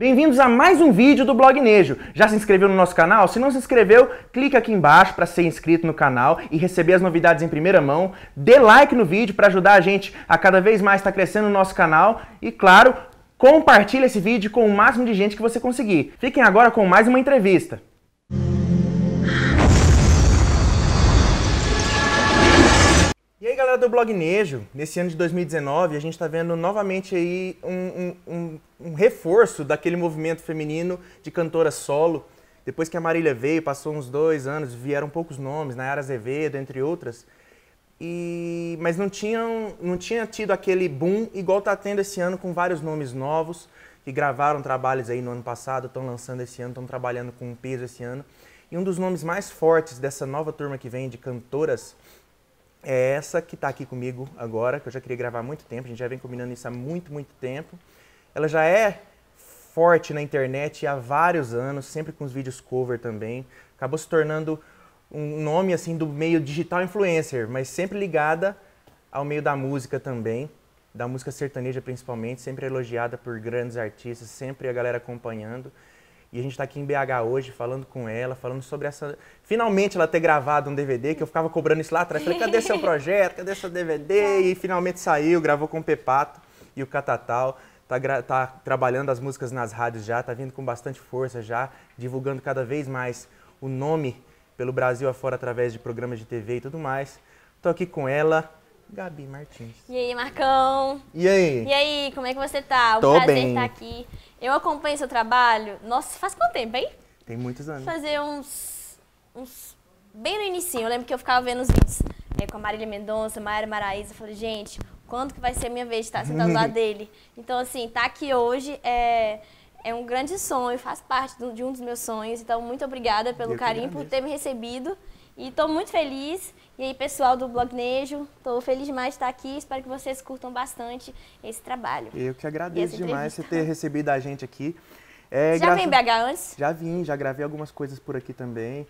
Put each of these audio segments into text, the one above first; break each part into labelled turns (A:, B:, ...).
A: Bem-vindos a mais um vídeo do Blog Nejo. Já se inscreveu no nosso canal? Se não se inscreveu, clica aqui embaixo para ser inscrito no canal e receber as novidades em primeira mão. Dê like no vídeo para ajudar a gente a cada vez mais estar tá crescendo o no nosso canal e, claro, compartilhe esse vídeo com o máximo de gente que você conseguir. Fiquem agora com mais uma entrevista. E aí galera do Blog Nejo, nesse ano de 2019 a gente está vendo novamente aí um, um, um um reforço daquele movimento feminino de cantora solo. Depois que a Marília veio, passou uns dois anos, vieram poucos nomes, Nayara Azevedo, entre outras. E, mas não, tinham, não tinha tido aquele boom igual está tendo esse ano com vários nomes novos que gravaram trabalhos aí no ano passado, estão lançando esse ano, estão trabalhando com peso esse ano. E um dos nomes mais fortes dessa nova turma que vem de cantoras é essa que está aqui comigo agora, que eu já queria gravar há muito tempo, a gente já vem combinando isso há muito, muito tempo ela já é forte na internet há vários anos, sempre com os vídeos cover também. Acabou se tornando um nome assim do meio digital influencer, mas sempre ligada ao meio da música também, da música sertaneja principalmente, sempre elogiada por grandes artistas, sempre a galera acompanhando. E a gente está aqui em BH hoje falando com ela, falando sobre essa. Finalmente ela ter gravado um DVD, que eu ficava cobrando isso lá atrás. Falei, cadê seu projeto? Cadê seu DVD? E finalmente saiu, gravou com o Pepato e o Catatal tá, tá trabalhando as músicas nas rádios já, tá vindo com bastante força já, divulgando cada vez mais o nome pelo Brasil afora através de programas de TV e tudo mais. Tô aqui com ela, Gabi Martins.
B: E aí, Marcão? E aí? E aí, como é que você tá? O Tô prazer bem. estar aqui. Eu acompanho seu trabalho. Nossa, faz quanto tempo, hein?
A: Tem muitos anos. Fazer
B: uns. uns bem no início. Eu lembro que eu ficava vendo os vídeos é, com a Marília Mendonça, Maíra Maraísa. Eu falei, gente, quando que vai ser a minha vez de estar sentado lá dele? Então, assim, estar tá aqui hoje é, é um grande sonho, faz parte do, de um dos meus sonhos. Então, muito obrigada pelo carinho, por ter me recebido. E estou muito feliz. E aí, pessoal do Blognejo, estou feliz demais de estar aqui. Espero que vocês curtam bastante esse trabalho. Eu que agradeço demais você
A: ter recebido a gente aqui. É, já vem vim BH antes? Já vim, já gravei algumas coisas por aqui também.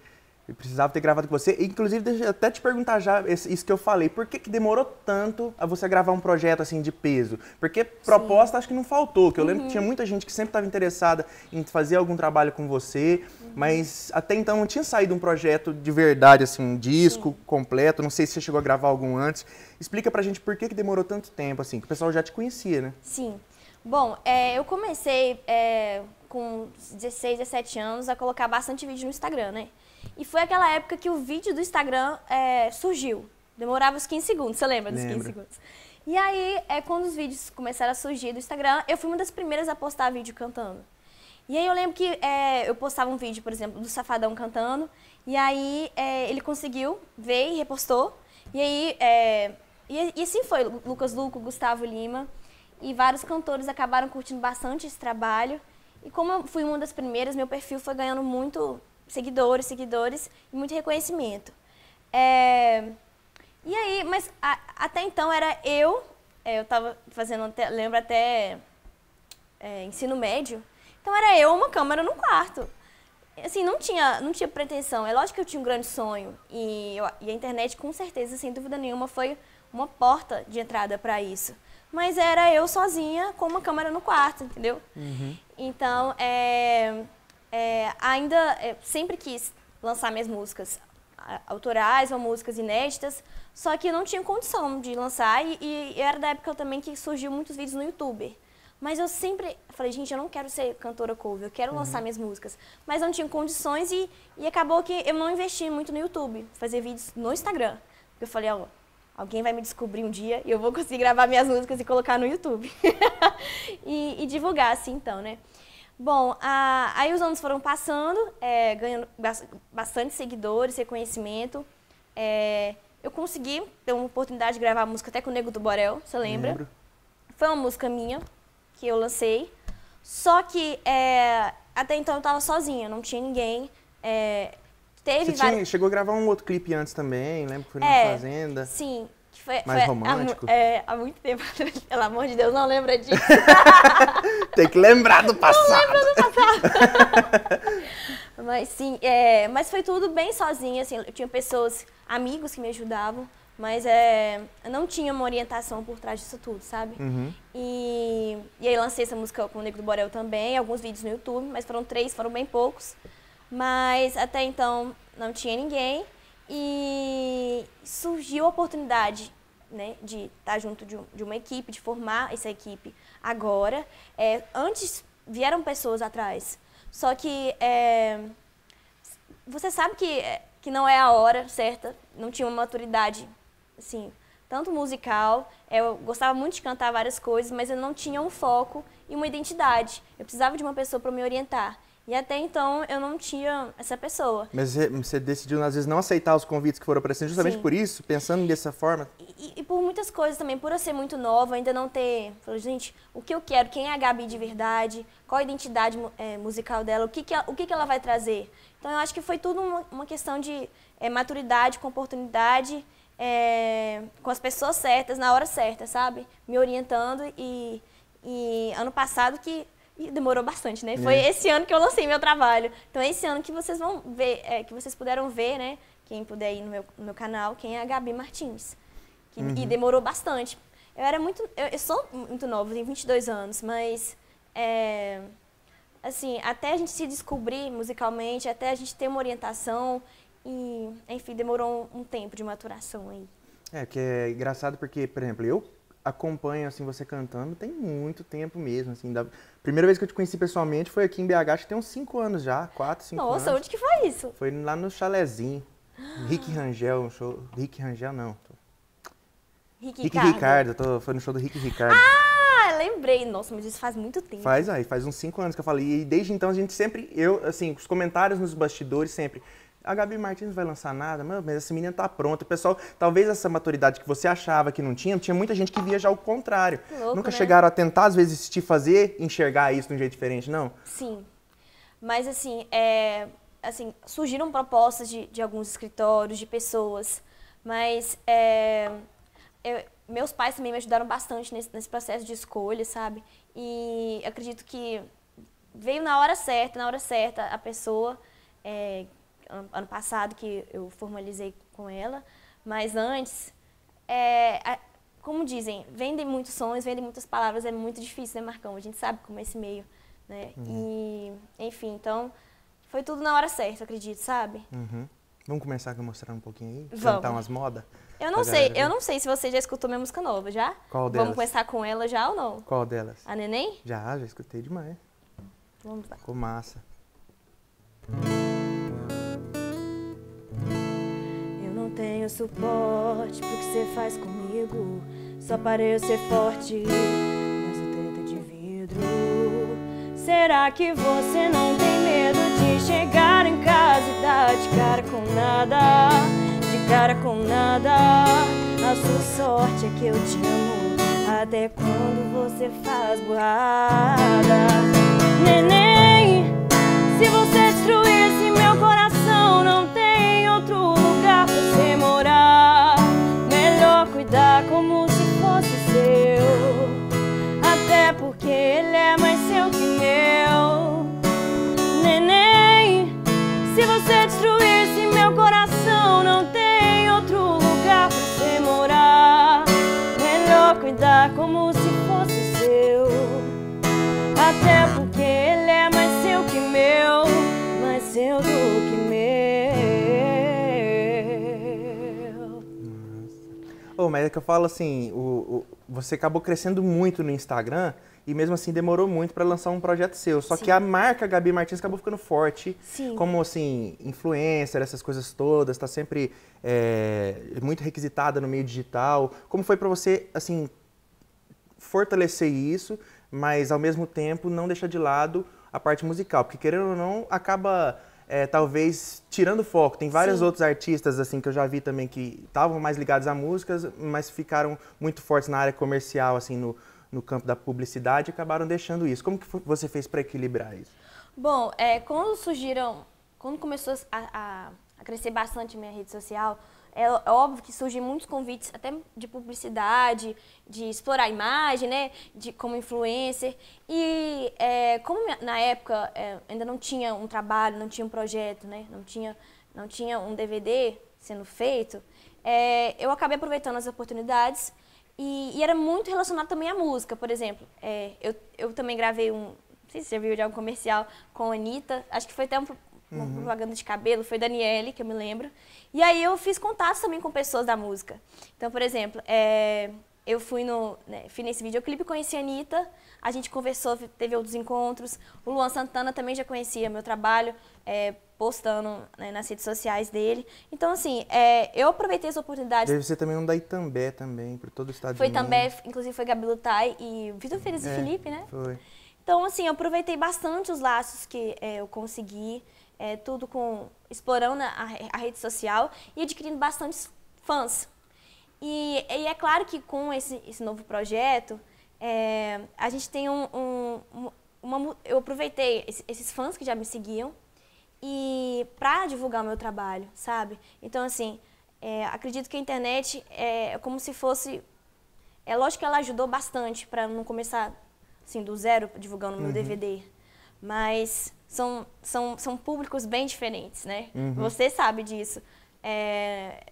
A: Eu precisava ter gravado com você. Inclusive, deixa eu até te perguntar já isso que eu falei. Por que, que demorou tanto a você gravar um projeto assim de peso? Porque proposta Sim. acho que não faltou. Que eu uhum. lembro que tinha uhum. muita gente que sempre estava interessada em fazer algum trabalho com você. Uhum. Mas até então não tinha saído um projeto de verdade, assim, um disco Sim. completo. Não sei se você chegou a gravar algum antes. Explica pra gente por que, que demorou tanto tempo, assim, que o pessoal já te conhecia, né?
B: Sim. Bom, é, eu comecei é, com 16, 17 anos a colocar bastante vídeo no Instagram, né? E foi aquela época que o vídeo do Instagram é, surgiu. Demorava uns 15 segundos, você lembra dos Lembro. 15 segundos? E aí, é, quando os vídeos começaram a surgir do Instagram, eu fui uma das primeiras a postar vídeo cantando. E aí eu lembro que é, eu postava um vídeo, por exemplo, do Safadão cantando, e aí é, ele conseguiu, veio e repostou. E aí, é, e, e, assim foi, Lucas Luco, Gustavo Lima, e vários cantores acabaram curtindo bastante esse trabalho. E como eu fui uma das primeiras, meu perfil foi ganhando muito, seguidores, seguidores e muito reconhecimento. É, e aí, mas a, até então era eu, é, eu estava fazendo, até, lembro até é, ensino médio, então era eu uma câmera no quarto. Assim, não tinha, não tinha pretensão. É lógico que eu tinha um grande sonho e, eu, e a internet, com certeza, sem dúvida nenhuma, foi uma porta de entrada para isso. Mas era eu sozinha com uma câmera no quarto, entendeu? Uhum. Então, é é, ainda é, sempre quis lançar minhas músicas autorais ou músicas inéditas, só que eu não tinha condição de lançar e, e era da época também que surgiu muitos vídeos no YouTube. Mas eu sempre falei, gente, eu não quero ser cantora cover, eu quero uhum. lançar minhas músicas. Mas não tinha condições e, e acabou que eu não investi muito no YouTube, fazer vídeos no Instagram. Eu falei, ó, alguém vai me descobrir um dia e eu vou conseguir gravar minhas músicas e colocar no YouTube. e, e divulgar assim, então, né? Bom, a, aí os anos foram passando, é, ganhando bastante seguidores, reconhecimento. É, eu consegui ter uma oportunidade de gravar música até com o Nego do Borel, você lembra? Lembro. Foi uma música minha que eu lancei. Só que é, até então eu estava sozinha, não tinha ninguém. É, teve você várias...
A: chegou a gravar um outro clipe antes também, lembra que foi na é, Fazenda? Sim,
B: foi, mais foi, romântico? Há, é, há muito tempo atrás. Pelo amor de Deus, não lembra disso.
A: Tem que lembrar do passado. Não lembro
B: do passado. mas sim, é, mas foi tudo bem sozinha, assim. Eu tinha pessoas, amigos que me ajudavam. Mas é, eu não tinha uma orientação por trás disso tudo, sabe? Uhum. E, e aí lancei essa música com o Nico do Borel também, alguns vídeos no YouTube, mas foram três, foram bem poucos. Mas até então não tinha ninguém. E surgiu a oportunidade né, de estar tá junto de, um, de, uma equipe, de formar essa equipe agora. É, antes vieram pessoas atrás, só que é, você sabe que, é, que não é a hora certa, não tinha uma maturidade, assim, tanto musical, eu gostava muito de cantar várias coisas, mas eu não tinha um foco e uma identidade. Eu precisava de uma pessoa para me orientar. E até então eu não tinha essa pessoa.
A: Mas você decidiu, às vezes, não aceitar os convites que foram aparecendo justamente Sim. por isso, pensando dessa forma?
B: E, e, por muitas coisas também, por eu ser muito nova, ainda não ter. Falei, gente, o que eu quero? Quem é a Gabi de verdade? Qual a identidade é, musical dela? O, que, que, ela, o que, que ela vai trazer? Então eu acho que foi tudo uma, uma questão de é, maturidade, com oportunidade, é, eh, com as pessoas certas, na hora certa, sabe? Me orientando e, e ano passado que e demorou bastante, né? Foi é. esse ano que eu lancei meu trabalho. Então é esse ano que vocês vão ver, é, que vocês puderam ver, né? Quem puder ir no meu, no meu canal, quem é a Gabi Martins. Que, uhum. E demorou bastante. Eu era muito. Eu, eu sou muito nova, tenho 22 anos, mas. É, assim, até a gente se descobrir musicalmente, até a gente ter uma orientação. E, enfim, demorou um, um tempo de maturação aí.
A: É, que é engraçado porque, por exemplo, eu acompanho assim você cantando tem muito tempo mesmo assim da primeira vez que eu te conheci pessoalmente foi aqui em BH acho que tem uns 5 anos já 4, 5 anos Nossa onde
B: que foi isso
A: foi lá no chalezinho Rick Rangel um show Rick Rangel não Rick, Rick Ricardo, Ricardo tô, foi no show do Rick Ricardo
B: ah lembrei nossa mas isso faz muito tempo faz
A: aí faz uns 5 anos que eu falei e desde então a gente sempre eu assim os comentários nos bastidores sempre a Gabi Martins não vai lançar nada, mas essa menina tá pronta. O pessoal, talvez essa maturidade que você achava que não tinha, tinha muita gente que via já o contrário. Louco, Nunca né? chegaram a tentar, às vezes, te fazer enxergar isso de um jeito diferente, não?
B: Sim. Mas, assim, é, assim surgiram propostas de, de alguns escritórios, de pessoas, mas é, eu, meus pais também me ajudaram bastante nesse, nesse processo de escolha, sabe? E acredito que veio na hora certa, na hora certa, a pessoa... É, ano, passado que eu formalizei com ela, mas antes, é, a, como dizem, vendem muitos sons, vendem muitas palavras, é muito difícil, né, Marcão? A gente sabe como é esse meio, né? Uhum. E, enfim, então, foi tudo na hora certa, acredito, sabe?
A: Uhum. Vamos começar a mostrar um pouquinho aí? Vamos. Cantar umas modas? Eu não sei, é? eu não
B: sei se você já escutou minha música nova, já? Qual delas? Vamos começar com ela já ou não? Qual delas? A Neném?
A: Já, já escutei demais. Vamos lá. Ficou massa.
C: não tenho suporte pro que você faz comigo. Só parei ser forte, mas o teto é de vidro. Será que você não tem medo de chegar em casa e dar de cara com nada? De cara com nada. A sua sorte é que eu te amo. Até quando você faz burrada? Neném, se você destruísse meu coração. como se fosse seu. Até porque ele é mais seu
A: mas é que eu falo assim, o, o, você acabou crescendo muito no Instagram e mesmo assim demorou muito para lançar um projeto seu. Só Sim. que a marca Gabi Martins acabou ficando forte, Sim. como assim, influencer, essas coisas todas, está sempre é, muito requisitada no meio digital. Como foi para você, assim, fortalecer isso, mas ao mesmo tempo não deixar de lado a parte musical? Porque querendo ou não, acaba é, talvez tirando foco. Tem vários Sim. outros artistas assim que eu já vi também que estavam mais ligados à músicas mas ficaram muito fortes na área comercial, assim, no, no campo da publicidade, e acabaram deixando isso. Como que você fez para equilibrar isso?
B: Bom, é, quando surgiram, quando começou a, a crescer bastante minha rede social, é, é, óbvio que surgem muitos convites, até de publicidade, de explorar a imagem, né? De, como influencer. E é, como na época é, ainda não tinha um trabalho, não tinha um projeto, né? Não tinha, não tinha um DVD sendo feito, é, eu acabei aproveitando as oportunidades e, e, era muito relacionado também à música, por exemplo. É, eu, eu também gravei um, não sei se você viu de algum comercial com a Anitta, acho que foi até um,
C: uma uhum. propaganda
B: de cabelo, foi Daniele, que eu me lembro. E aí eu fiz contatos também com pessoas da música. Então, por exemplo, é, eu fui no, né, fiz nesse videoclipe, conheci a Anitta, a gente conversou, teve outros encontros. O Luan Santana também já conhecia meu trabalho, é, postando né, nas redes sociais dele. Então, assim, é, eu aproveitei as oportunidades Deve ser
A: também um da Itambé também, por todo o estado Foi Itambé,
B: inclusive foi Gabi Lutai e Vitor Feliz e é, Felipe, né? Foi. Então, assim, eu aproveitei bastante os laços que eu consegui é, tudo com explorando a, a, rede social e adquirindo bastante fãs. E, e é claro que com esse, esse novo projeto, é, a gente tem um, um uma, eu aproveitei esses, esses fãs que já me seguiam e para divulgar o meu trabalho, sabe? Então assim, é, acredito que a internet é como se fosse, é lógico que ela ajudou bastante para não começar assim do zero divulgando o meu uhum. DVD mas são, são, são públicos bem diferentes, né? Uhum. Você sabe disso. É,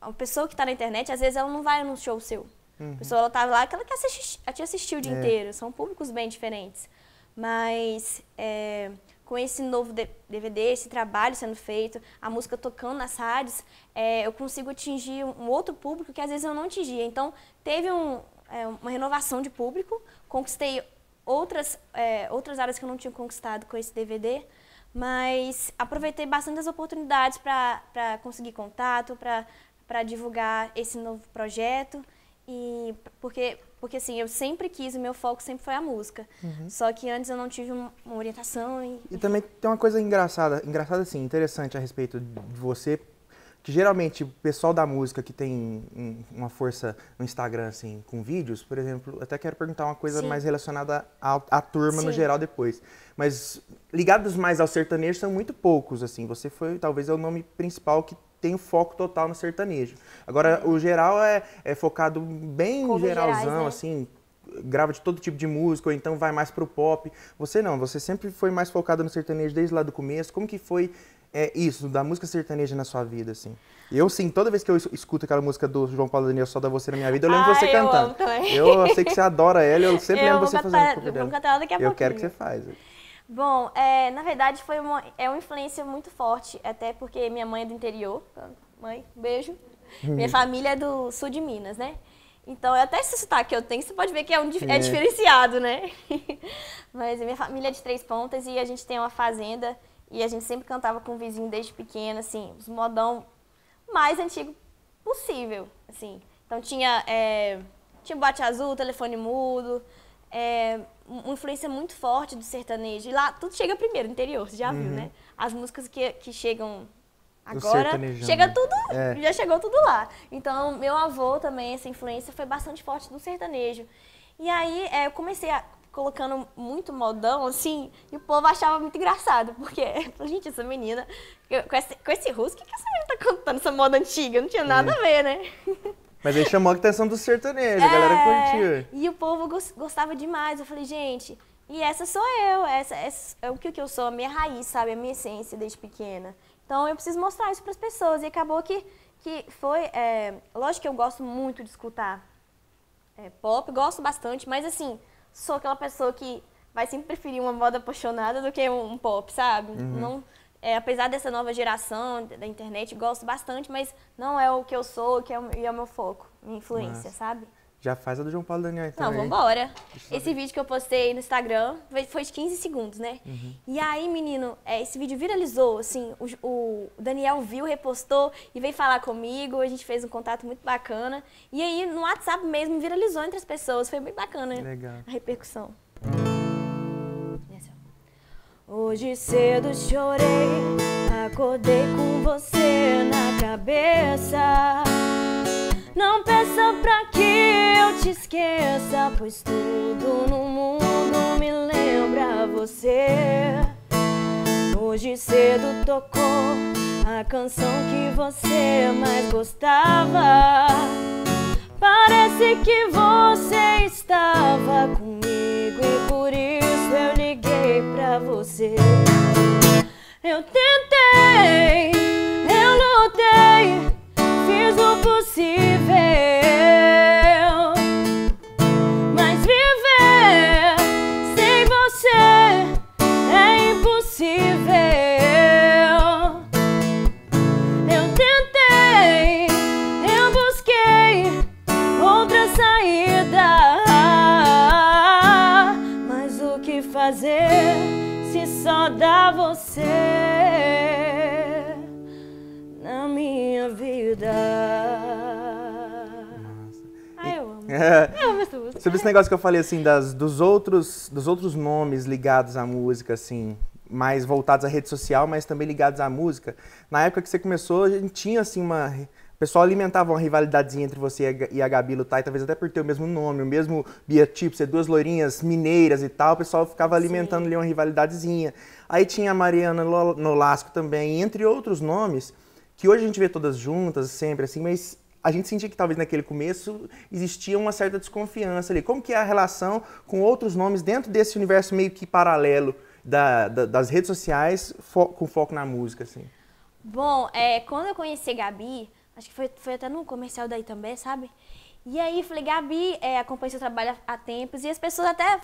B: a pessoa que está na internet, às vezes ela não vai num show seu. Uhum. A pessoa ela tá lá que ela quer assistir, te assistiu o dia é. inteiro. São públicos bem diferentes. Mas é, com esse novo DVD, esse trabalho sendo feito, a música tocando nas rádios, é, eu consigo atingir um outro público que às vezes eu não atingia. Então, teve um, é, uma renovação de público, conquistei outras, é, outras áreas que eu não tinha conquistado com esse DVD, mas aproveitei bastante as oportunidades para conseguir contato, para divulgar esse novo projeto. E porque, porque assim, eu sempre quis, o meu foco sempre foi a música. Uhum. Só que antes eu não tive uma orientação. E... e
A: também tem uma coisa engraçada, engraçada assim, interessante a respeito de você que geralmente o pessoal da música que tem um, uma força no Instagram, assim, com vídeos, por exemplo, até quero perguntar uma coisa Sim. mais relacionada à, à turma Sim. no geral depois. Mas ligados mais ao sertanejo são muito poucos, assim. Você foi, talvez, é o nome principal que tem o foco total no sertanejo. Agora, o geral é, é focado bem Couve geralzão, gerais, né? assim, grava de todo tipo de música, ou então vai mais pro pop. Você não, você sempre foi mais focada no sertanejo desde lá do começo. Como que foi é isso, da música sertaneja na sua vida, assim? Eu sim, toda vez que eu escuto aquela música do João Paulo Daniel Só da Você na minha vida, eu lembro ah, você eu cantando.
B: Eu sei que você adora
A: ela, eu sempre eu lembro você cantar, fazendo cover dela. Vou cantar ela daqui a eu pouquinho. quero que você faça.
B: Bom, é, na verdade foi uma, é uma influência muito forte, até porque minha mãe é do interior. Mãe, beijo. Minha família é do sul de Minas, né? Então, é até esse sotaque que eu tenho, você pode ver que é, um, é, é diferenciado, né? Mas minha família é de Três Pontas e a gente tem uma fazenda e a gente sempre cantava com o vizinho desde pequena, assim, os modão mais antigo possível, assim. Então tinha, é, tinha Bate Azul, Telefone Mudo, é, uma influência muito forte do sertanejo. E lá tudo chega primeiro, interior, você já uhum. viu, né? As músicas que, que chegam agora, chega né? tudo, é. já chegou tudo lá. Então meu avô também, essa influência foi bastante forte do sertanejo. E aí é, eu comecei a colocando muito modão, assim, e o povo achava muito engraçado, porque, gente, essa menina, com esse, com esse russo, o que, que essa menina tá cantando essa moda antiga? Não tinha é. nada a ver, né?
A: Mas aí chamou a atenção do sertanejo, é, a galera é,
B: curtiu. E o povo gostava demais. Eu falei, gente, e essa sou eu, essa, essa é o que eu sou, a minha raiz, sabe? A minha essência desde pequena. Então eu preciso mostrar isso para as pessoas. E acabou que, que foi. É, lógico que eu gosto muito de escutar é, pop, gosto bastante, mas assim sou aquela pessoa que vai sempre preferir uma moda apaixonada do que um pop, sabe? Uhum. Não, é, apesar dessa nova geração da internet, gosto bastante, mas não é o que eu sou que é o, e é o meu foco, minha influência, Nossa. sabe?
A: Já faz a do João Paulo Daniel então. Não, vambora.
B: Esse vídeo que eu postei no Instagram foi de 15 segundos, né? Uhum. E aí, menino, é, esse vídeo viralizou, assim, o, o, Daniel viu, repostou e veio falar comigo, a gente fez um contato muito bacana. E aí, no WhatsApp mesmo, viralizou entre as
C: pessoas, foi bem bacana né? Legal. a repercussão. Hoje cedo chorei, acordei com você na cabeça. Não peça pra que eu te esqueça, pois tudo no mundo me lembra você. Hoje cedo tocou a canção que você mais gostava. Parece que você estava comigo e por isso eu liguei pra você. Eu tenho É. Sobre esse é.
A: negócio que eu falei, assim, das, dos, outros, dos outros nomes ligados à música, assim, mais voltados à rede social, mas também ligados à música. Na época que você começou, a gente tinha, assim, uma... O pessoal alimentava uma rivalidadezinha entre você e a Gabi Lutai, talvez até por ter o mesmo nome, o mesmo biotipo, ser duas loirinhas mineiras e tal, o pessoal ficava alimentando Sim. ali uma rivalidadezinha. Aí tinha a Mariana Nolasco também, entre outros nomes, que hoje a gente vê todas juntas, sempre assim, mas a gente sentia que talvez naquele começo existia uma certa desconfiança ali. Como que é a relação com outros nomes dentro desse universo meio que paralelo da, da, das redes sociais fo com foco na música, assim?
B: Bom, é, quando eu conheci a Gabi, acho que foi, foi até no comercial daí também, sabe? E aí falei, Gabi, é, seu trabalho há tempos e as pessoas até,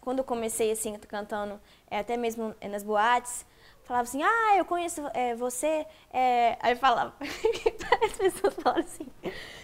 B: quando eu comecei assim, cantando, é, até mesmo é, nas boates, falava assim, ah, eu conheço é, você. É... Aí falava, as pessoas assim,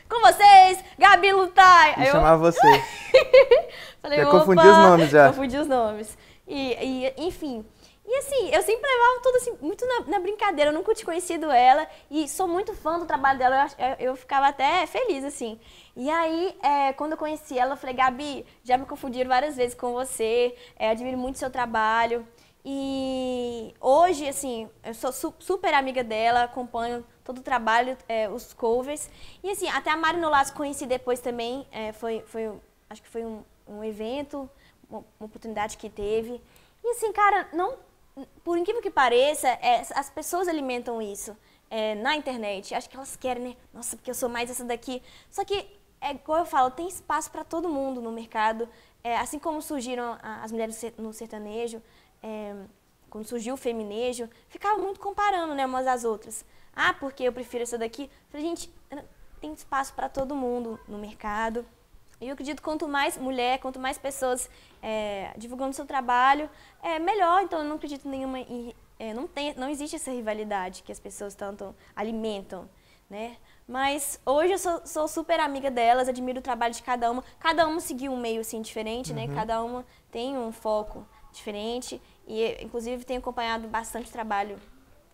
B: com vocês, Gabi Lutai. Me eu chamava você. Falei, já confundi os nomes já. Confundi os nomes. E, e, enfim. E assim, eu sempre levava tudo assim, muito na, na, brincadeira. Eu nunca tinha conhecido ela e sou muito fã do trabalho dela. Eu, eu ficava até feliz, assim. E aí, é, quando eu conheci ela, eu falei, Gabi, já me confundiram várias vezes com você. É, admiro muito seu trabalho. E hoje, assim, eu sou su super amiga dela, acompanho todo o trabalho, é, os covers. E assim, até a Mari Nolasco conheci depois também, é, foi, foi, acho que foi um, um evento, uma, uma, oportunidade que teve. E assim, cara, não, por incrível que pareça, é, as pessoas alimentam isso é, na internet. Acho que elas querem, né? Nossa, porque eu sou mais essa daqui. Só que, é igual eu falo, tem espaço para todo mundo no mercado. É, assim como surgiram as mulheres no sertanejo, é, quando surgiu o feminejo, ficava muito comparando né, umas às outras. Ah, porque eu prefiro essa daqui. Falei, gente, tem espaço para todo mundo no mercado. E eu acredito que quanto mais mulher, quanto mais pessoas é, divulgando seu trabalho, é melhor. Então eu não acredito nenhuma. É, não, tem, não existe essa rivalidade que as pessoas tanto alimentam. Né? Mas hoje eu sou, sou, super amiga delas, admiro o trabalho de cada uma. Cada uma seguiu um meio assim diferente, né? uhum. né? Cada uma tem um foco diferente. E, inclusive, tenho acompanhado bastante trabalho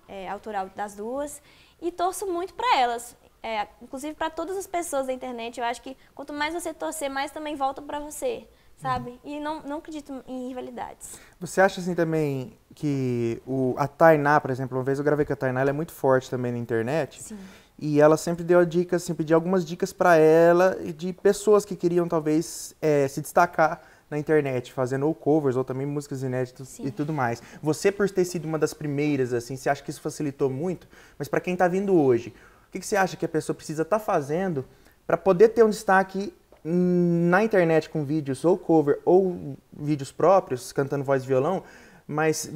B: é, autoral das duas e torço muito para elas. É, inclusive para todas as pessoas da internet, eu acho que quanto mais você torcer, mais também volta para você, sabe? Uhum. E não, não acredito em rivalidades.
A: Você acha assim também que o, a Tainá, por exemplo, uma vez eu gravei com a Tainá, ela é muito forte também na internet. Sim. E ela sempre deu dicas, assim, pedi algumas dicas para ela de pessoas que queriam talvez é, se destacar na internet fazendo ou covers ou também músicas inéditas Sim. e tudo mais. Você por ter sido uma das primeiras assim, você acha que isso facilitou muito? Mas para quem está vindo hoje, o que, que, você acha que a pessoa precisa estar tá fazendo para poder ter um destaque na internet com vídeos ou cover ou vídeos próprios cantando voz e violão, mas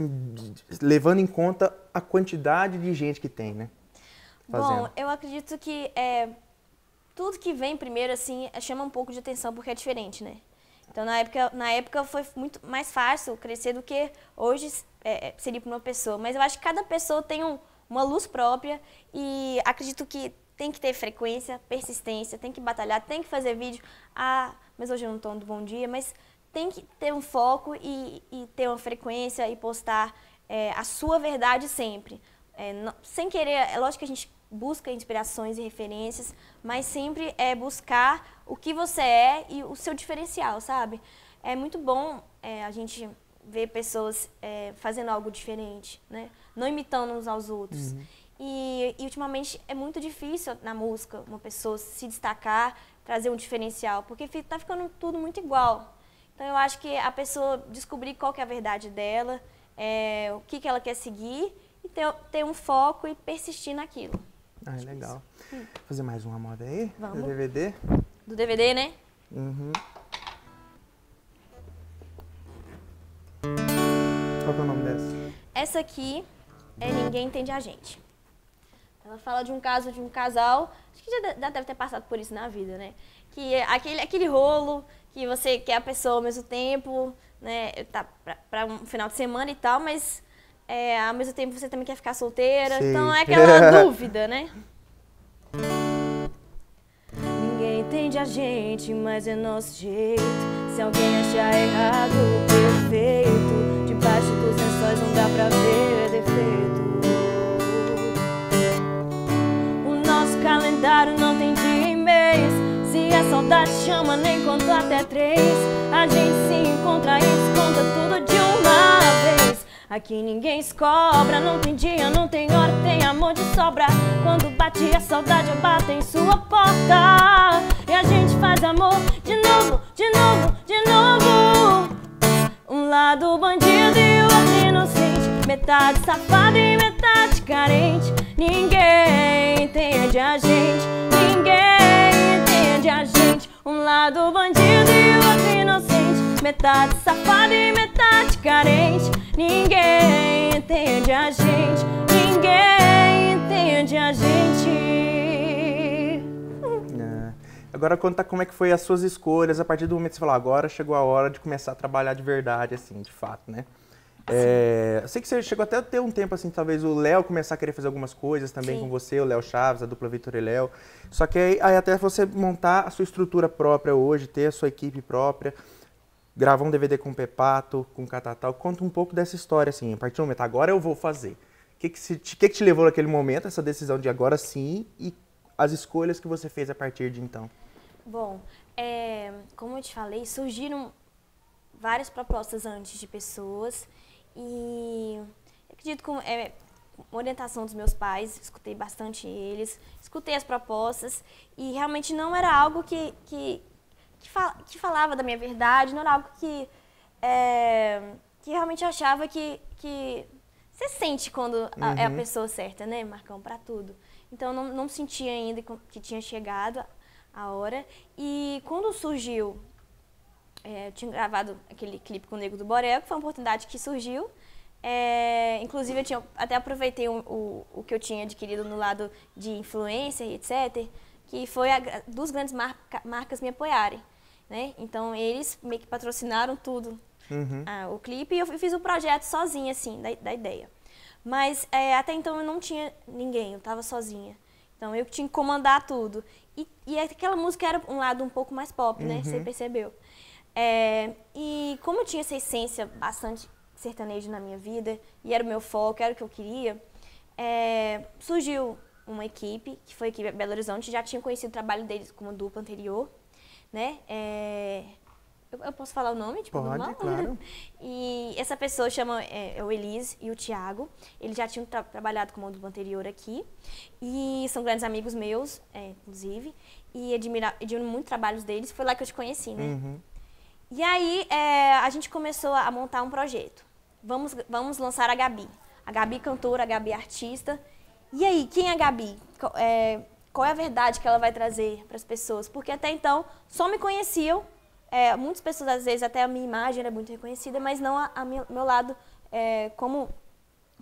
A: levando em conta a quantidade de gente que tem, né? Fazendo. Bom,
B: eu acredito que é, tudo que vem primeiro assim chama um pouco de atenção porque é diferente, né? Então, na época, na época foi muito mais fácil crescer do que hoje é, é seria para uma pessoa. Mas eu acho que cada pessoa tem um, uma luz própria e acredito que tem que ter frequência, persistência, tem que batalhar, tem que fazer vídeo. Ah, mas hoje eu não estou no bom dia, mas tem que ter um foco e, e ter uma frequência e postar é, a sua verdade sempre. É, não, sem querer, é lógico que a gente busca inspirações e referências, mas sempre é buscar o que você é e o seu diferencial, sabe? É muito bom é, a gente ver pessoas é, fazendo algo diferente, né? Não imitando uns aos outros. Uhum. E, e, ultimamente é muito difícil na música uma pessoa se destacar, trazer um diferencial, porque está ficando tudo muito igual. Então eu acho que a pessoa descobrir qual que é a verdade dela, é, o que, que ela quer seguir e ter, ter um foco e persistir naquilo. Ah, legal. Hum.
A: Fazer mais uma moda aí? Vamos. Do DVD?
B: Do DVD, né?
A: Uhum. Qual é o nome dessa?
B: Essa aqui é Ninguém Entende a Gente. Ela fala de um caso de um casal, acho que já deve ter passado por isso na vida, né? Que é aquele, aquele rolo que você quer a pessoa ao mesmo tempo, né? Tá pra, pra um final de semana e tal, mas é, ao mesmo tempo você também quer ficar solteira. Sim. Então é aquela dúvida, né?
C: Ninguém entende a gente, mas é nosso jeito. Se alguém achar errado, perfeito. Debaixo dos lençóis não dá pra ver é defeito. O nosso calendário não tem dia e mês. Se a saudade chama, nem conta até três. A gente se encontra e desconta tudo Aqui ninguém escobra, cobra, não tem dia, não tem hora, tem amor de sobra. Quando bate a saudade, eu bato em sua porta. E a gente faz amor de novo, de novo, de novo. Um lado bandido e o outro inocente. Metade safado e metade carente. Ninguém entende a gente, ninguém entende a gente. Um lado bandido e o outro inocente. Metade safado e metade carente Ninguém entende a gente Ninguém entende a gente
A: é. Agora conta como é que foi as suas escolhas a partir do momento que você falou agora chegou a hora de começar a trabalhar de verdade, assim, de fato, né? É, eu sei que você chegou até a ter um tempo, assim, talvez o Léo começar a querer fazer algumas coisas também Sim. com você, o Léo Chaves, a dupla Vitor e Léo. Só que aí, aí, até você montar a sua estrutura própria hoje, ter a sua equipe própria gravar um DVD com o Pepato, com o Catatal. Conta um pouco dessa história, assim, a partir do momento, agora eu vou fazer. O que, que, que, que te levou naquele momento, essa decisão de agora sim, e as escolhas que você fez a partir de então?
B: Bom, é, como eu te falei, surgiram várias propostas antes de pessoas e acredito com é, orientação dos meus pais, escutei bastante eles, escutei as propostas e realmente não era algo que, que que, fal, que falava da minha verdade, não era algo que, é, que realmente eu achava que, que você sente quando a, uhum. é a uhum. pessoa certa, né, Marcão, para tudo. Então não, não sentia ainda que tinha chegado a hora. E quando surgiu, é, eu tinha gravado aquele clipe com o Nego do Borel, que foi uma oportunidade que surgiu. É, inclusive, eu tinha, até aproveitei o, o, o, que eu tinha adquirido no lado de influencer e etc., que foi a, duas grandes marcas me apoiarem né? Então eles meio que patrocinaram tudo, uhum. Ah, o clipe, e eu fiz o projeto sozinha, assim, da, da ideia. Mas é, até então eu não tinha ninguém, eu estava sozinha. Então eu tinha que comandar tudo. E, e, aquela música era um lado um pouco mais pop, né? Uhum. Você percebeu. É, e como eu tinha essa essência bastante sertanejo na minha vida, e era o meu foco, era o que eu queria, é, surgiu uma equipe, que foi a equipe Belo Horizonte, já tinha conhecido o trabalho deles como dupla anterior né? É, eu, eu, posso falar o nome? Tipo, Pode, normal? claro. e essa pessoa chama é, é o Elise e o Tiago. Eles já tinham tra trabalhado com o mundo anterior aqui. E são grandes amigos meus, é, inclusive. E admiro muito trabalhos deles. Foi lá que eu te conheci, né? Uhum. E aí, é, a gente começou a montar um projeto. Vamos, vamos lançar a Gabi. A Gabi cantora, a Gabi artista. E aí, quem é a Gabi? É, qual é a verdade que ela vai trazer para as pessoas. Porque até então só me conheciam, é, muitas pessoas às vezes até a minha imagem era muito reconhecida, mas não a, a meu lado é, como,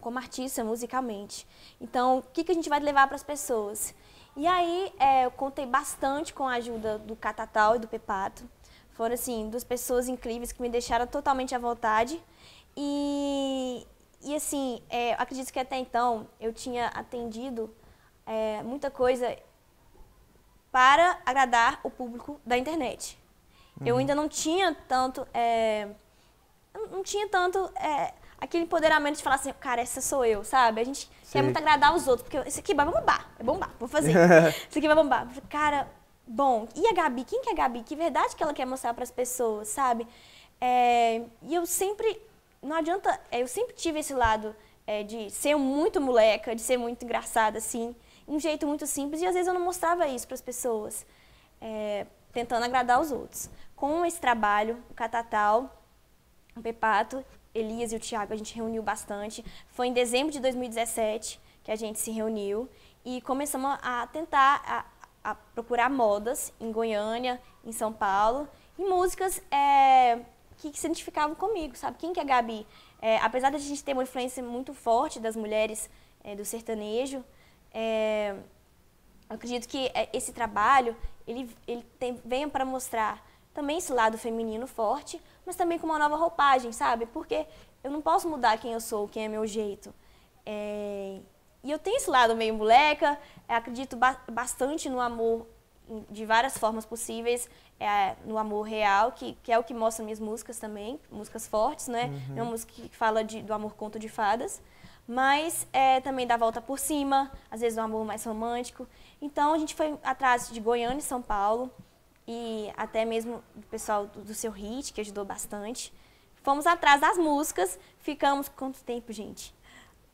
B: como artista musicalmente. Então, o que, que a gente vai levar para as pessoas? E aí é, eu contei bastante com a ajuda do Catatal e do Pepato. Foram, assim, duas pessoas incríveis que me deixaram totalmente à vontade. E, e assim, é, acredito que até então eu tinha atendido é, muita coisa para agradar o público da internet. Uhum. Eu ainda não tinha tanto, é, não tinha tanto é, aquele empoderamento de falar assim, cara, essa sou eu, sabe? A gente Sim. quer muito agradar os outros, porque isso aqui vai bombar, é bombar, vou fazer. isso aqui vai bombar. Cara, bom, e a Gabi? Quem que é a Gabi? Que verdade que ela quer mostrar para as pessoas, sabe? É, e eu sempre, não adianta, é, eu sempre tive esse lado é, de ser muito moleca, de ser muito engraçada, assim um jeito muito simples e às vezes eu não mostrava isso para as pessoas, é, tentando agradar os outros. Com esse trabalho, o Catatal, o Pepato, Elias e o Tiago, a gente reuniu bastante. Foi em dezembro de 2017 que a gente se reuniu e começamos a tentar a, a procurar modas em Goiânia, em São Paulo e músicas é, que, se identificavam comigo, sabe? Quem que é a Gabi? É, apesar de a gente ter uma influência muito forte das mulheres é, do sertanejo, é, eu acredito que é, esse trabalho ele, ele tem, venha para mostrar também esse lado feminino forte, mas também com uma nova roupagem, sabe? Porque eu não posso mudar quem eu sou, quem é meu jeito. É, e eu tenho esse lado meio moleca, é, acredito ba bastante no amor de várias formas possíveis, é, no amor real, que, que é o que mostra minhas músicas também, músicas fortes, né? Uhum. É uma música que fala de, do amor conto de fadas mas é, também dá volta por cima, às vezes é um amor mais romântico. Então a gente foi atrás de Goiânia e São Paulo e até mesmo do pessoal do, do seu hit, que ajudou bastante. Fomos atrás das músicas, ficamos quanto tempo, gente?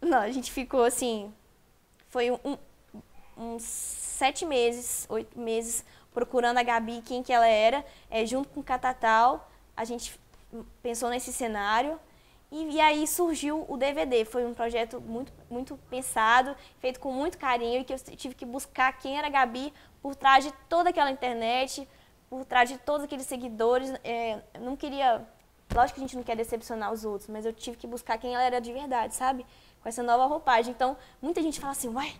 B: Não, a gente ficou assim, foi um, uns sete meses, oito meses procurando a Gabi, quem que ela era, é, junto com o Catatal, a gente pensou nesse cenário e, e, aí surgiu o DVD. Foi um projeto muito, muito pensado, feito com muito carinho, e que eu tive que buscar quem era a Gabi por trás de toda aquela internet, por trás de todos aqueles seguidores. É, não queria. Lógico que a gente não quer decepcionar os outros, mas eu tive que buscar quem ela era de verdade, sabe? Com essa nova roupagem. Então, muita gente fala assim, uai,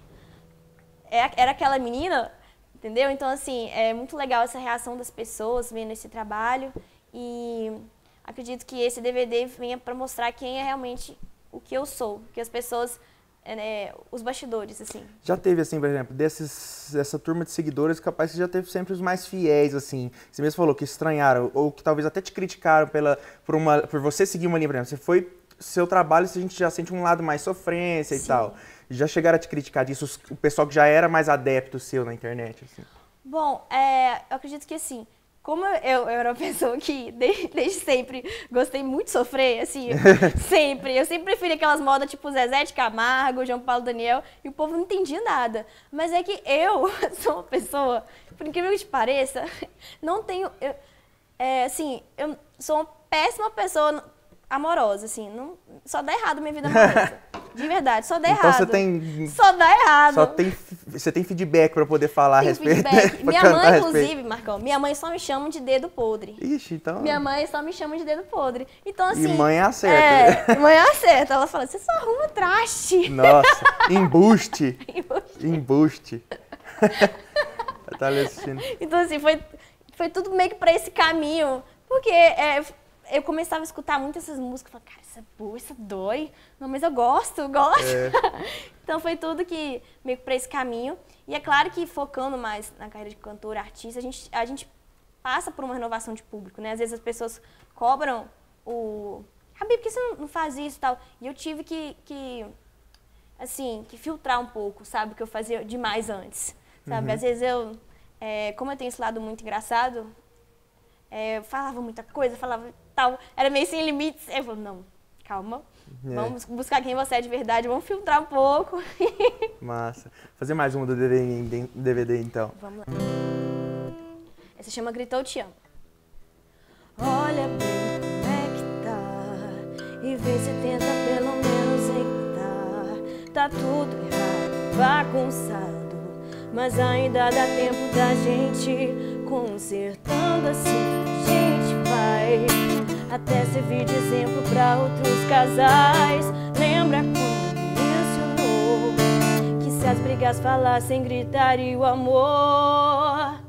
B: é era aquela menina, entendeu? Então, assim, é muito legal essa reação das pessoas vendo esse trabalho. E acredito que esse DVD venha para mostrar quem é realmente o que eu sou, que as pessoas é, né, os bastidores, assim.
A: Já teve, assim, por exemplo, desses, dessa turma de seguidores, capaz que já teve sempre os mais fiéis, assim. Você mesmo falou que estranharam, ou que talvez até te criticaram pela, por, uma, por você seguir uma linha, por exemplo, você foi seu trabalho, se a gente já sente um lado mais sofrência Sim. e tal. Já chegaram a te criticar disso, o pessoal que já era mais adepto seu na internet, assim?
B: Bom, é, eu acredito que, assim, como eu, eu era uma pessoa que desde, desde sempre gostei muito de sofrer, assim, sempre. Eu sempre preferi aquelas modas tipo Zezé de Camargo, João Paulo Daniel, e o povo não entendia nada. Mas é que eu sou uma pessoa, por incrível que te pareça, não tenho. Eu, é, assim, eu sou uma péssima pessoa amorosa, assim, não, só dá errado minha vida amorosa. De verdade, só dá então errado. Então você tem. Só dá errado. Só tem,
A: você tem feedback para poder falar tem a respeito. Feedback. Né? minha mãe, inclusive,
B: Marcão, minha mãe só me chama de dedo podre. Ixi, então. Minha mãe só me chama de dedo podre. Então, assim. E mãe acerta. É, né? mãe acerta. Ela fala, você só arruma traste. Nossa,
A: embuste. embuste. embuste. tá assistindo.
B: Então, assim, foi, foi tudo meio que pra esse caminho. Porque é, eu começava a escutar muito essas músicas, falava, cara, isso é boa, isso dói. Não, mas eu gosto, eu gosto.
C: É.
B: então foi tudo que meio que para esse caminho. E é claro que focando mais na carreira de cantora, artista, a gente, a gente passa por uma renovação de público, né? Às vezes as pessoas cobram o. Rabib, por que você não faz isso e tal? E eu tive que, que, assim, que filtrar um pouco, sabe? O que eu fazia demais antes, sabe? Uhum. Às vezes eu, é, como eu tenho esse lado muito engraçado, é, falava muita coisa, falava tal, era meio sem limites. Eu falei, não, calma. É. Vamos buscar quem você é de verdade, vamos filtrar um pouco.
A: Massa. Fazer mais uma do DVD, DVD então.
C: Vamos lá. Essa chama Gritou Te Amo. Olha bem como é que tá e vê se tenta pelo menos encurtar. Tá tudo errado, bagunçado, mas ainda dá tempo da gente Consertando assim a gente vai Até servir de exemplo para outros casais Lembra quando mencionou Que se as brigas falassem gritaria o amor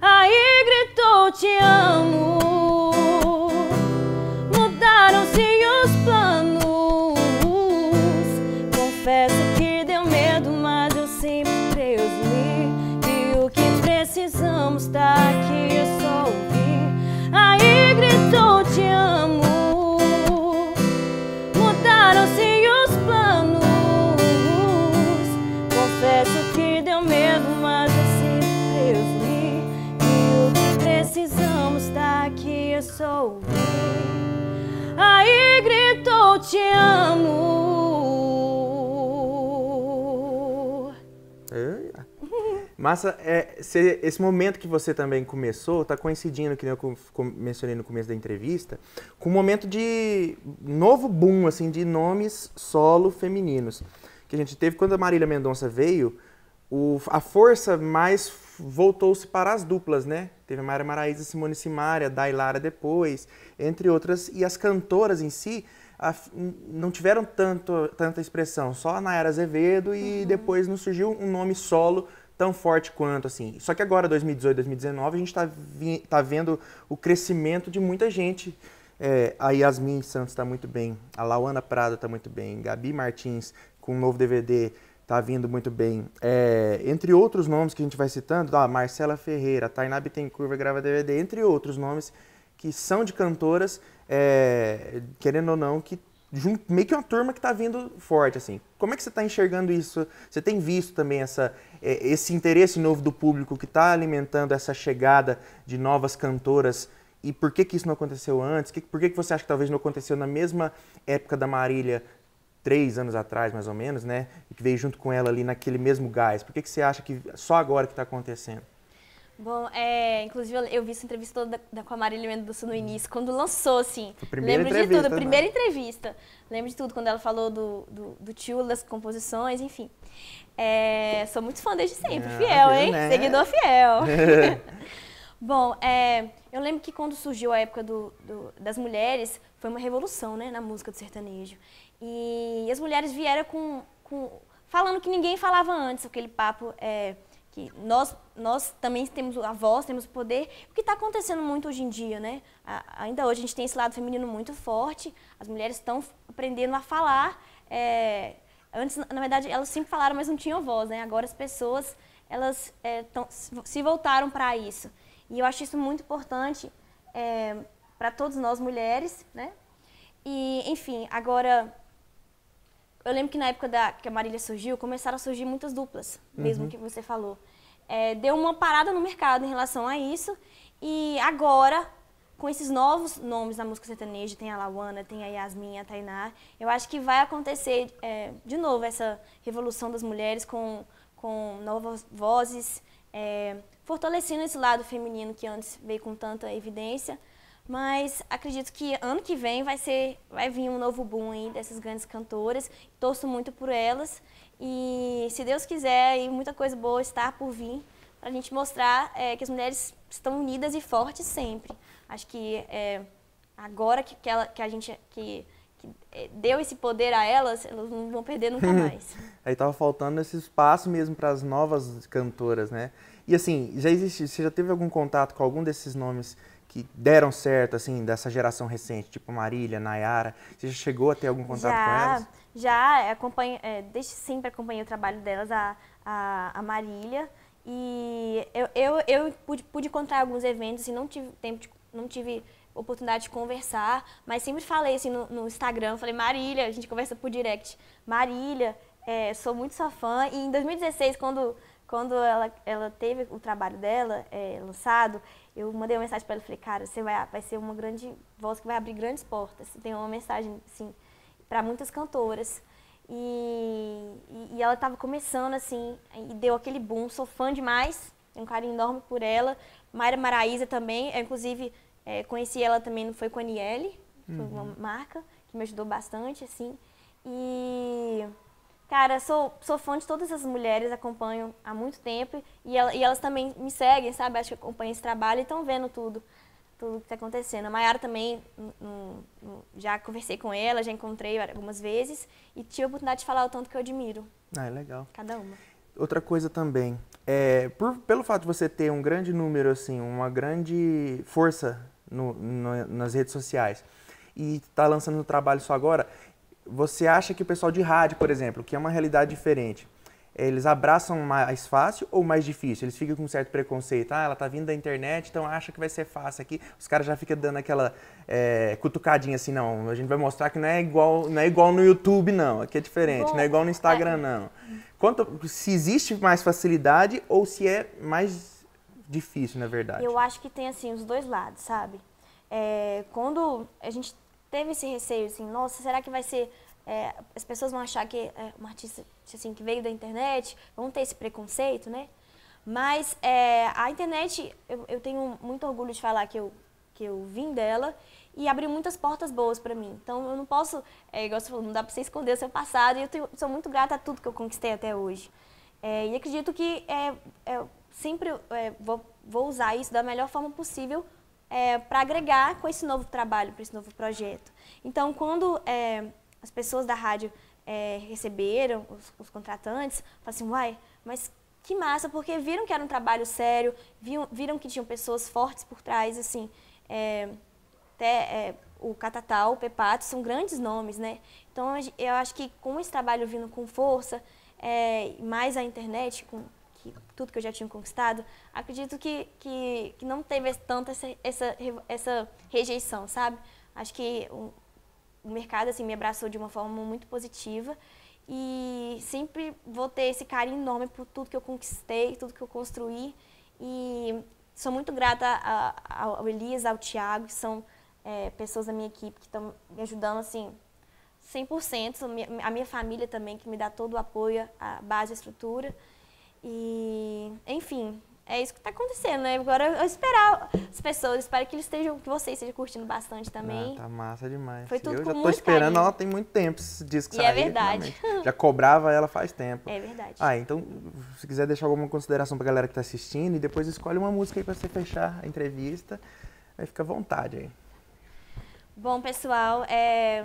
C: Aí gritou te amo te amo.
A: Massa, é, esse momento que você também começou, tá coincidindo, que eu mencionei no começo da entrevista, com um momento de novo boom, assim, de nomes solo femininos. Que a gente teve quando a Marília Mendonça veio, o, a força mais voltou-se para as duplas, né? Teve a Mara Maraíza, Simone Simaria, Dailara depois, entre outras, e as cantoras em si não tiveram tanto, tanta expressão, só a Nayara Azevedo e uhum. depois não surgiu um nome solo tão forte quanto, assim. Só que agora, 2018, 2019, a gente está tá vendo o crescimento de muita gente. É, a Yasmin Santos está muito bem, a Lauana Prada está muito bem, Gabi Martins com o um novo DVD está vindo muito bem. É, entre outros nomes que a gente vai citando, a tá, Marcela Ferreira, a Tainá Bittencourt vai DVD, entre outros nomes que são de cantoras é, querendo ou não, que junto, meio que uma turma que está vindo forte, assim. Como é que você está enxergando isso? Você tem visto também essa, é, esse interesse novo do público que está alimentando essa chegada de novas cantoras? E por que, que isso não aconteceu antes? por que, que você acha que talvez não aconteceu na mesma época da Marília, três anos atrás, mais ou menos, né? E que veio junto com ela ali naquele mesmo gás? Por que, que você acha que só agora que está acontecendo?
B: Bom, é, inclusive eu vi essa entrevista toda da, com a Marília Mendonça no hum. início, quando lançou, assim. lembro de tudo, a né? primeira entrevista. Lembro de tudo, quando ela falou do, do, do tio, das composições, enfim. É, sou muito fã desde sempre, ah, fiel, hein? Né? Seguidor fiel. Bom, é, eu lembro que quando surgiu a época do, do, das mulheres, foi uma revolução, né, na música do sertanejo. E, e as mulheres vieram com, com falando que ninguém falava antes, aquele papo... É, que nós, nós também temos a voz, temos o poder. O que está acontecendo muito hoje em dia, né? A, ainda hoje a gente tem esse lado feminino muito forte, as mulheres estão aprendendo a falar. É, antes, na verdade, elas sempre falaram, mas não tinham voz, né? Agora as pessoas, elas é, tão, se voltaram para isso. E eu acho isso muito importante é, para todos nós mulheres, né? E, enfim, agora eu lembro que na época da, que a Marília surgiu, começaram a surgir muitas duplas, mesmo uhum. que você falou. É, deu uma parada no mercado em relação a isso. E agora, com esses novos nomes da música sertaneja, tem a Lawana, tem a Yasmin, a Tainá, eu acho que vai acontecer é, de novo essa revolução das mulheres com, com novas vozes, é, fortalecendo esse lado feminino que antes veio com tanta evidência. Mas acredito que ano que vem vai, ser, vai vir um novo boom aí dessas grandes cantoras. Torço muito por elas. E se Deus quiser, aí muita coisa boa está por vir para a gente mostrar é, que as mulheres estão unidas e fortes sempre. Acho que é, agora que, que, ela, que a gente que, que, é, deu esse poder a elas, elas não vão perder nunca mais.
A: aí estava faltando esse espaço mesmo para as novas cantoras, né? E assim, já existe, você já teve algum contato com algum desses nomes? que deram certo, assim, dessa geração recente, tipo Marília, Nayara? Você já chegou a ter algum contato já, com
C: elas? Já,
B: é, acompanho, é, desde sempre acompanhei o trabalho delas, a, a, a Marília. E eu, eu, eu pude, pude encontrar alguns eventos, assim, não tive tempo, de, não tive oportunidade de conversar, mas sempre falei assim no, no Instagram, falei, Marília, a gente conversa por direct, Marília, é, sou muito sua fã. E em 2016, quando quando ela, ela teve o trabalho dela é, lançado, eu mandei uma mensagem para ela e falei, cara, você vai, vai ser uma grande voz que vai abrir grandes portas. Tem uma mensagem, assim, para muitas cantoras. E, e, e ela estava começando, assim, e deu aquele boom. Sou fã demais, tenho um carinho enorme por ela. Mayra Maraíza também, eu, inclusive, é, conheci ela também, não foi com a Aniele, foi uma uhum. marca que me ajudou bastante, assim. E Cara, sou, sou fã de todas as mulheres, acompanho há muito tempo e, ela, e elas também me seguem, sabe? Acho que acompanham esse trabalho e estão vendo tudo, tudo que está acontecendo. A Mayara também, já conversei com ela, já encontrei algumas vezes e tive a oportunidade de falar o tanto que eu admiro.
A: Ah, é legal. Cada uma. Outra coisa também, é, por, pelo fato de você ter um grande número, assim, uma grande força no, no, nas redes sociais e tá lançando o trabalho só agora, você acha que o pessoal de rádio, por exemplo, que é uma realidade diferente, eles abraçam mais fácil ou mais difícil? Eles ficam com um certo preconceito. Ah, ela tá vindo da internet, então acha que vai ser fácil aqui. Os caras já ficam dando aquela é, cutucadinha assim, não, a gente vai mostrar que não é igual, não é igual no YouTube, não. Aqui é diferente, Bom, não é igual no Instagram, é. não. Quanto, se existe mais facilidade ou se é mais difícil, na verdade? Eu
B: acho que tem, assim, os dois lados, sabe? É, quando a gente teve esse receio, assim, nossa, será que vai ser é, as pessoas vão achar que é uma artista assim, que veio da internet, vão ter esse preconceito, né? Mas é, a internet, eu, eu, tenho muito orgulho de falar que eu, que eu vim dela e abriu muitas portas boas para mim. Então eu não posso, é, igual você falou, não dá para você esconder o seu passado e eu tenho, sou muito grata a tudo que eu conquistei até hoje. É, e acredito que é, é, sempre é, vou, vou, usar isso da melhor forma possível para agregar com esse novo trabalho, para esse novo projeto. Então quando as pessoas da rádio é, receberam, os, os contratantes, falaram assim, uai, mas que massa, porque viram que era um trabalho sério, viram, viram que tinham pessoas fortes por trás, assim, é, até é, o Catatal, o Pepato, são grandes nomes, né? Então, eu acho que com esse trabalho vindo com força, é, mais a internet, com que, tudo que eu já tinha conquistado, acredito que, que, que não teve tanto essa, essa, essa rejeição, sabe? Acho que o mercado assim me abraçou de uma forma muito positiva e sempre vou ter esse carinho enorme por tudo que eu conquistei, tudo que eu construí e sou muito grata ao Elias, ao Tiago, que são é, pessoas da minha equipe que estão me ajudando assim 100%, a minha família também que me dá todo o apoio, a base, a estrutura e enfim, é isso que está acontecendo, né? Agora eu esperar as pessoas, espero que eles estejam, que vocês estejam curtindo bastante também. Ah,
A: tá massa demais. Foi tudo eu já tô esperando, carinho. ela tem muito tempo esse disco e sair. É verdade. Realmente. Já cobrava ela faz tempo. É verdade. Ah, então se quiser deixar alguma consideração para a galera que está assistindo e depois escolhe uma música aí para você fechar a entrevista, aí fica à vontade aí.
B: Bom, pessoal, é...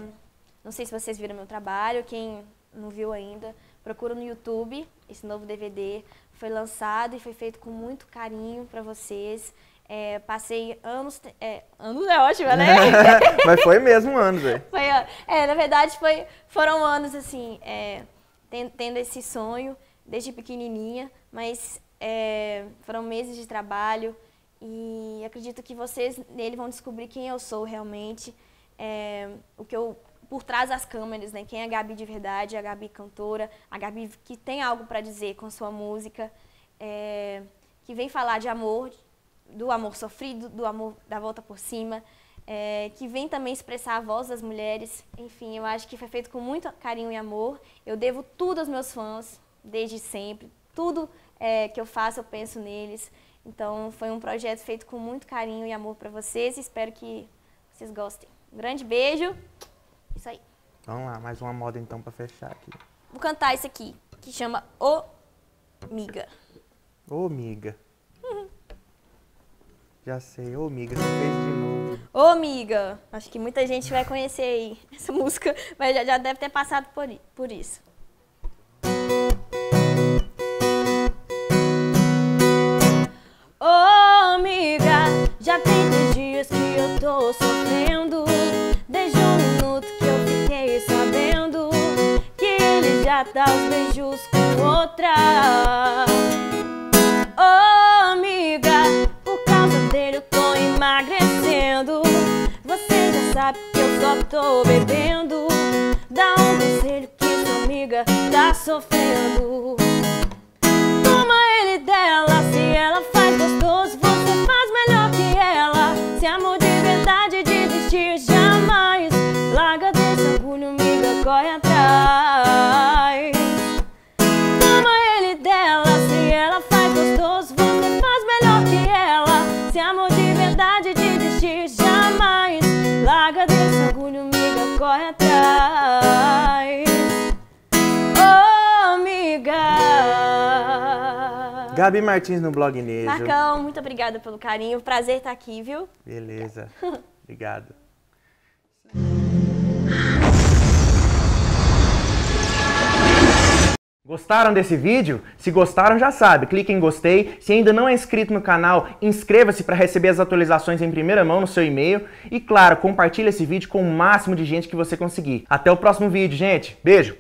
B: não sei se vocês viram meu trabalho, quem não viu ainda, procura no YouTube esse novo DVD, foi lançado e foi feito com muito carinho para vocês. É, passei anos. É, anos é ótimo, né? Mas foi
A: mesmo anos, é.
B: Foi, é, na verdade, foi, foram anos assim, é, tendo, tendo, esse sonho desde pequenininha, mas é, foram meses de trabalho e acredito que vocês nele vão descobrir quem eu sou realmente, é, o que eu por trás das câmeras, né? Quem é a Gabi de verdade, a Gabi cantora, a Gabi que tem algo para dizer com sua música, é, que vem falar de amor, do amor sofrido, do amor da volta por cima, é, que vem também expressar a voz das mulheres. Enfim, eu acho que foi feito com muito carinho e amor. Eu devo tudo aos meus fãs, desde sempre. Tudo é, que eu faço, eu penso neles. Então, foi um projeto feito com muito carinho e amor para vocês. Espero que vocês gostem. Um grande beijo. Isso aí.
A: Vamos lá, mais uma moda então pra fechar aqui.
B: Vou cantar isso aqui, que chama O Miga.
A: Ô, miga. Uhum. Já sei, ô, miga, você fez de novo.
B: Ô, miga. Acho que muita gente vai conhecer aí essa música, mas já, já deve ter passado por, por isso.
C: Ô, miga, já tem dias que eu tô sofrendo. Já dá os beijos com outra oh, amiga, por causa dele eu tô emagrecendo Você já sabe que eu só tô bebendo Dá um conselho que sua amiga tá sofrendo
A: Gabi Martins no Blog Nejo. Marcão,
B: muito obrigada pelo carinho. Prazer estar aqui, viu?
A: Beleza. Obrigado. Gostaram desse vídeo? Se gostaram, já sabe, clique em gostei. Se ainda não é inscrito no canal, inscreva-se para receber as atualizações em primeira mão no seu e-mail. E claro, compartilhe esse vídeo com o máximo de gente que você conseguir. Até o próximo vídeo, gente. Beijo!